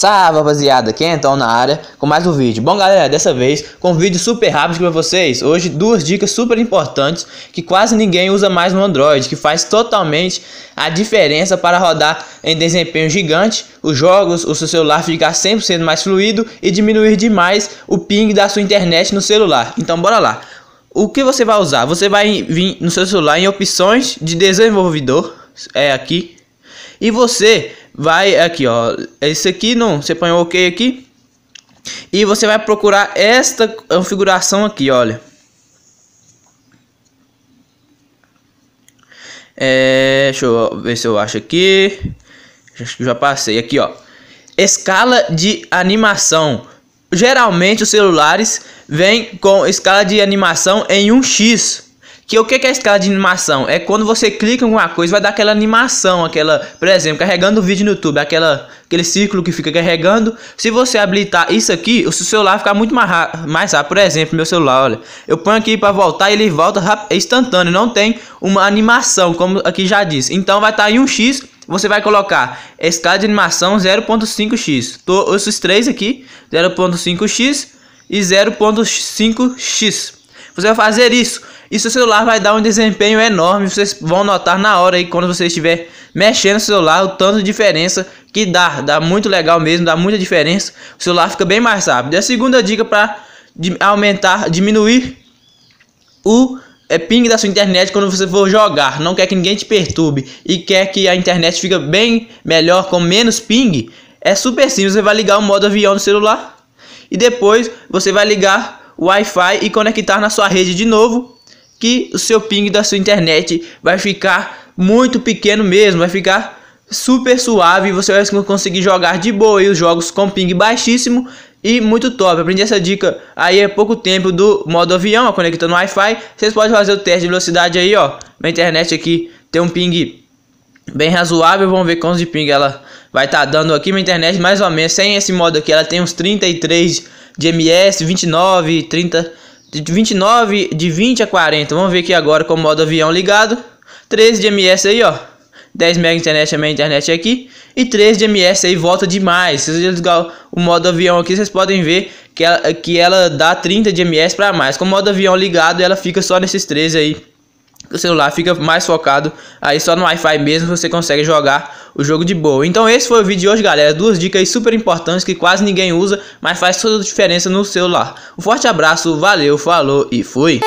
Salve rapaziada, quem então é na área com mais um vídeo. Bom galera, dessa vez com um vídeo super rápido para vocês. Hoje duas dicas super importantes que quase ninguém usa mais no Android, que faz totalmente a diferença para rodar em desempenho gigante os jogos, o seu celular ficar 100% mais fluido e diminuir demais o ping da sua internet no celular. Então bora lá. O que você vai usar? Você vai vir no seu celular em opções de desenvolvedor, é aqui, e você vai aqui, ó. Esse aqui não, você põe o OK aqui. E você vai procurar esta configuração aqui, olha. É, deixa eu ver se eu acho aqui. Acho que já passei aqui, ó. Escala de animação. Geralmente os celulares vêm com escala de animação em 1x. Que o que é a escala de animação? É quando você clica em alguma coisa, vai dar aquela animação, aquela, por exemplo, carregando o vídeo no YouTube, aquela, aquele círculo que fica carregando. Se você habilitar isso aqui, o seu celular fica muito mais, mais rápido. Por exemplo, meu celular, olha, eu ponho aqui para voltar, ele volta rápido, é instantâneo, não tem uma animação, como aqui já disse. Então vai estar tá em um X você vai colocar escala de animação 0.5x. Tô esses três aqui, 0.5x e 0.5x. Você vai fazer isso e seu celular vai dar um desempenho enorme. Vocês vão notar na hora aí quando você estiver mexendo no celular o tanto de diferença que dá. Dá muito legal mesmo, dá muita diferença. O celular fica bem mais rápido. E a segunda dica para aumentar, diminuir o é ping da sua internet quando você for jogar, não quer que ninguém te perturbe e quer que a internet fique bem melhor com menos ping, é super simples, você vai ligar o modo avião no celular e depois você vai ligar o Wi-Fi e conectar na sua rede de novo que o seu ping da sua internet vai ficar muito pequeno mesmo, vai ficar super suave, você vai conseguir jogar de boa os jogos com ping baixíssimo e muito top. Aprendi essa dica aí há pouco tempo do modo avião, ó, conectando Wi-Fi. Vocês podem fazer o teste de velocidade aí, ó. Minha internet aqui tem um ping bem razoável, vamos ver quantos de ping ela vai estar tá dando aqui. Minha internet mais ou menos, sem esse modo aqui, ela tem uns 33 de MS, 29, 30 de 29, de 20 a 40. Vamos ver aqui agora com o modo avião ligado. 13 de MS aí, ó. 10 mega internet a também, internet aqui. E 3 de MS aí volta demais. Se vocês ligar o modo avião aqui, vocês podem ver que ela, que ela dá 30 de MS para mais. Com o modo avião ligado, ela fica só nesses 13 aí o celular fica mais focado, aí só no Wi-Fi mesmo você consegue jogar o jogo de boa. Então esse foi o vídeo de hoje, galera. Duas dicas super importantes que quase ninguém usa, mas faz toda a diferença no celular. Um forte abraço, valeu, falou e fui!